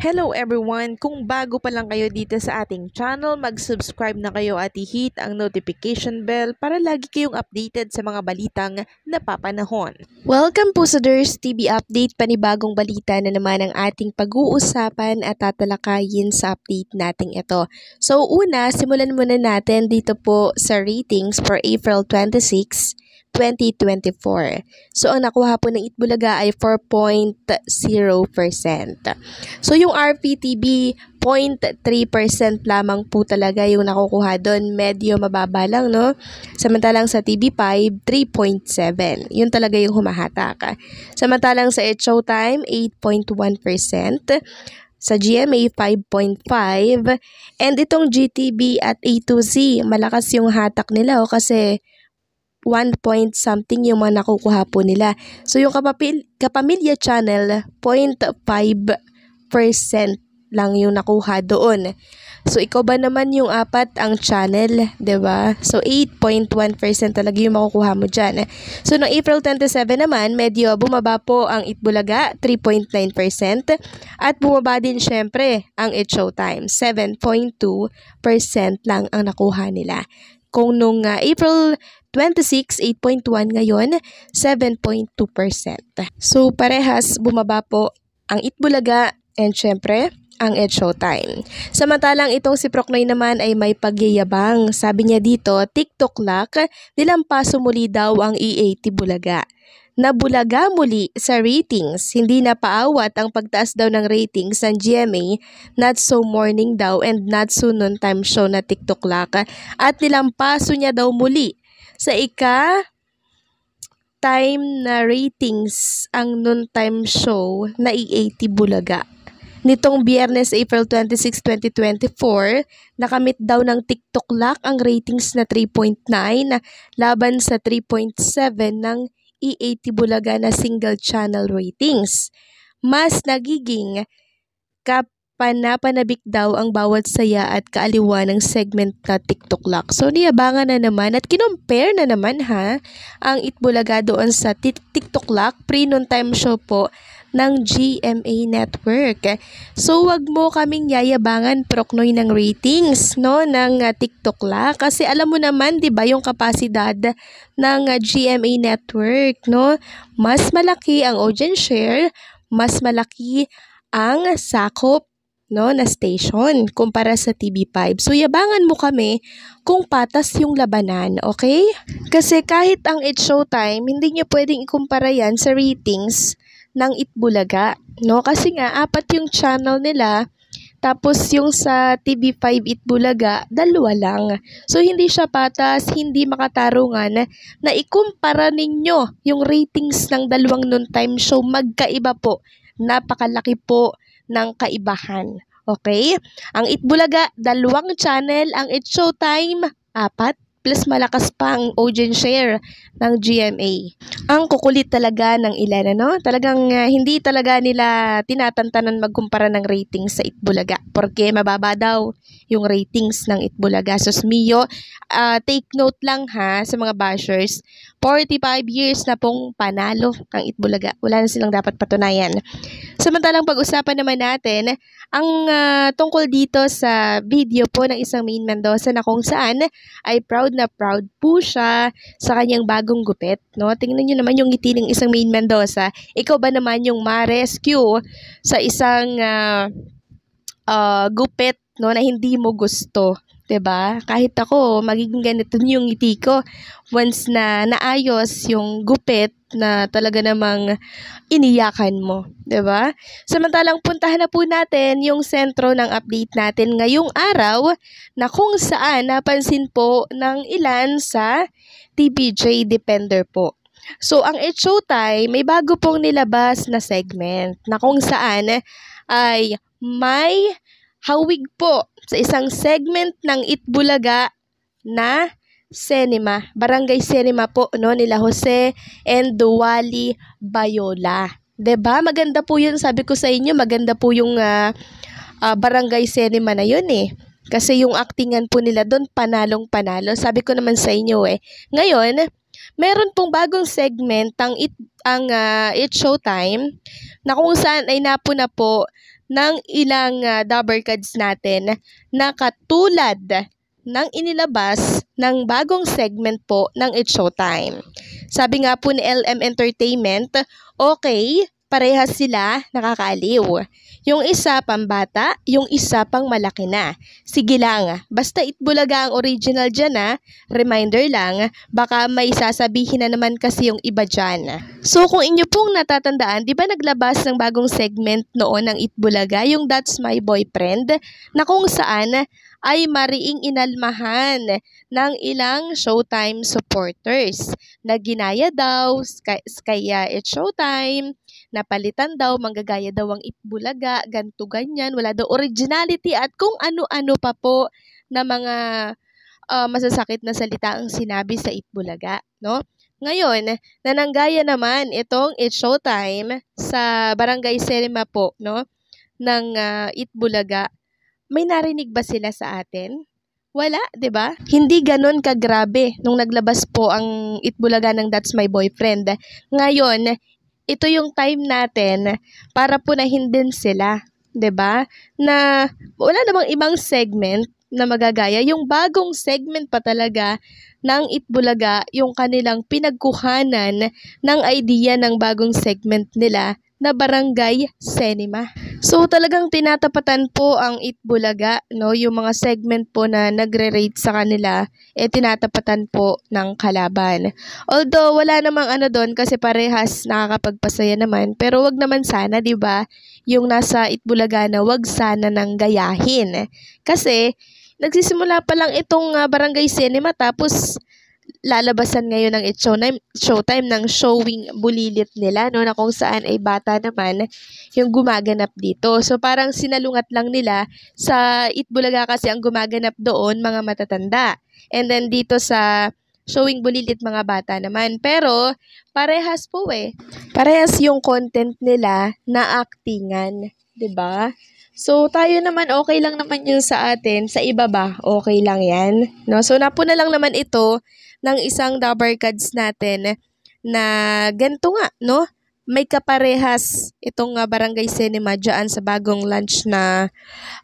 Hello everyone! Kung bago pa lang kayo dito sa ating channel, mag-subscribe na kayo at i-hit ang notification bell para lagi kayong updated sa mga balitang napapanahon. Welcome po sa Durs TV Update, panibagong balita na naman ang ating pag-uusapan at tatalakayin sa update nating ito. So una, simulan muna natin dito po sa ratings for April 26 2024. So, ang nakuha po ng Itbulaga ay 4.0%. So, yung RPTB, 0.3% lamang po talaga yung nakukuha doon. Medyo mababa lang, no? Samantalang sa TV5, 3.7. Yun talaga yung humahatak. Samantalang sa It Showtime, 8.1%. Sa GMA, 5.5. And itong GTB at A2Z, malakas yung hatak nila, oh, kasi 1 point something yung mga nakukuha po nila. So yung kapamilya channel, 0.5% lang yung nakuha doon. So ikaw ba naman yung apat ang channel, 'di ba? So 8.1% talaga yung makukuha mo diyan. So noong April 27 naman, medyo bumaba po ang Itbulaga, 3.9% at bumaba din syempre ang It Showtime, 7.2% lang ang nakuha nila kung noong uh, April 26, 8.1 ngayon, 7.2%. So parehas bumaba po ang Itbulaga and syempre ang Ed Showtime. Samantalang itong si Proknoy naman ay may pagyayabang. Sabi niya dito, TikTok lock, nilampaso muli daw ang EAT Bulaga. Nabulaga muli sa ratings, hindi na paawat ang pagtaas daw ng ratings ng GMA, not so morning daw and not so noon time show na TikTok lock at nilampaso niya daw muli sa ika, time na ratings ang noontime show na E80 Bulaga. Nitong biyernes, April 26, 2024, nakamit daw ng TikTok lock ang ratings na 3.9 laban sa 3.7 ng E80 Bulaga na single channel ratings. Mas nagiging kap panapanabik daw ang bawat saya at kaaliwa ng segment na TikTok Lock. So niyabangan na naman at kinumpare na naman ha ang Itbulaga doon sa TikTok Lock pre noon time show po ng GMA Network. So wag mo kaming yayabangan proknoy ng ratings no ng uh, TikTok Lock kasi alam mo naman 'di ba yung kapasidad ng uh, ah, GMA Network no mas malaki ang audience share, mas malaki ang sakop no, na station kumpara sa TV5. So, yabangan mo kami kung patas yung labanan, okay? Kasi kahit ang It Showtime, hindi niyo pwedeng ikumpara yan sa ratings ng It Bulaga, no? Kasi nga, apat yung channel nila, tapos yung sa TV5 It Bulaga, dalawa lang. So hindi siya patas, hindi makatarungan na ikumpara ninyo yung ratings ng dalawang noon time show magkaiba po. Napakalaki po ng kaibahan. Okay? Ang Itbulaga, dalawang channel. Ang It Showtime, apat plus malakas pa ang audience share ng GMA. Ang kukulit talaga ng Elena, no? Talagang uh, hindi talaga nila tinatantanan magkumpara ng ratings sa Itbulaga porque mababa daw yung ratings ng Itbulaga. So, Mio, uh, ah, take note lang ha sa mga bashers, 45 years na pong panalo ang Itbulaga. Wala na silang dapat patunayan. Samantalang pag-usapan naman natin ang uh, tungkol dito sa video po ng isang main Mendoza na kung saan ay proud na proud po siya sa kanyang bagong gupit. No? Tingnan nyo naman yung ngiti ng isang main Mendoza. Ikaw ba naman yung ma-rescue sa isang uh, uh, gupit no, na hindi mo gusto? ba? Diba? Kahit ako, magiging ganito yung ngiti ko. Once na naayos yung gupit na talaga namang iniyakan mo. ba? Diba? Samantalang puntahan na po natin yung sentro ng update natin ngayong araw na kung saan napansin po ng ilan sa TBJ Depender po. So, ang It's Showtime, may bago pong nilabas na segment na kung saan ay may hawig po sa isang segment ng Itbulaga na Cinema, Barangay Cinema po no nila Jose and Duwali Bayola. 'Di ba? Maganda po 'yun, sabi ko sa inyo, maganda po yung uh, uh, Barangay Cinema na 'yun eh. Kasi yung actingan po nila doon panalong panalo. Sabi ko naman sa inyo eh. Ngayon, meron pong bagong segment ang it ang uh, it showtime na kung saan ay napuna po ng ilang uh, ah, double cards natin na katulad ng inilabas ng bagong segment po ng It's Showtime. Sabi nga po ni LM Entertainment, okay, Parehas sila nakakaaliw. Yung isa pambata, yung isa pang malaki na. Sige lang, basta itbulaga ang original dyan ha. Ah. Reminder lang, baka may sasabihin na naman kasi yung iba dyan. So kung inyo pong natatandaan, di ba naglabas ng bagong segment noon ng Itbulaga, yung That's My Boyfriend, na kung saan ay mariing inalmahan ng ilang Showtime supporters na ginaya daw kaya at Showtime, napalitan daw, manggagaya daw ang Itbulaga, ganto ganyan, wala daw originality at kung ano-ano pa po na mga uh, masasakit na salita ang sinabi sa Itbulaga, no? Ngayon, nananggaya naman itong It Showtime sa Barangay Selma po, no? ng uh, Itbulaga may narinig ba sila sa atin? Wala, 'di ba? Hindi ganoon kagrabe nung naglabas po ang Itbulaga ng That's My Boyfriend. Ngayon, ito yung time natin para punahin din sila, 'di ba? Na wala namang ibang segment na magagaya yung bagong segment pa talaga ng Itbulaga yung kanilang pinagkuhanan ng idea ng bagong segment nila na Barangay Cinema. So talagang tinatapatan po ang Itbulaga, no? Yung mga segment po na nagre-rate sa kanila, eh tinatapatan po ng kalaban. Although wala namang ano doon kasi parehas nakakapagpasaya naman, pero wag naman sana, 'di ba? Yung nasa Itbulaga na wag sana nang gayahin. Kasi nagsisimula pa lang itong uh, Barangay Cinema tapos lalabasan ngayon ng It's Showtime, showtime ng showing bulilit nila, no, na kung saan ay bata naman yung gumaganap dito. So parang sinalungat lang nila sa Itbulaga kasi ang gumaganap doon mga matatanda. And then dito sa showing bulilit mga bata naman. Pero, parehas po eh. Parehas yung content nila na actingan. ba? Diba? So, tayo naman, okay lang naman yun sa atin. Sa iba ba, okay lang yan. No? So, napuna lang naman ito ng isang double cards natin na ganito nga, no? May kaparehas itong uh, Barangay Cinema dyan sa bagong lunch na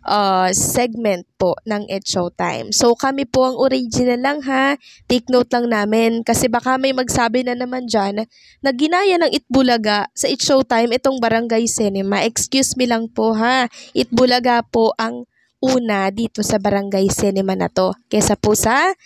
uh, segment po ng Ed Time. So kami po ang original lang ha. Take note lang namin kasi baka may magsabi na naman dyan na ginaya ng Itbulaga sa It Time itong Barangay Cinema. Excuse me lang po ha. Itbulaga po ang una dito sa Barangay Cinema na to kesa po sa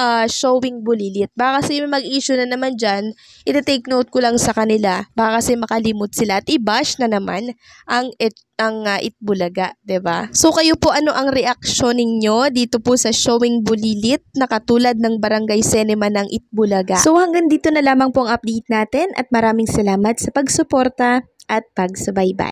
uh, showing bulilit. Baka kasi mag-issue na naman dyan, iti-take note ko lang sa kanila. Baka kasi makalimot sila at i-bash na naman ang it, ang uh, itbulaga, ba? Diba? So kayo po ano ang reaction ninyo dito po sa showing bulilit na katulad ng Barangay Cinema ng Itbulaga? So hanggang dito na lamang po ang update natin at maraming salamat sa pagsuporta at pagsubaybay.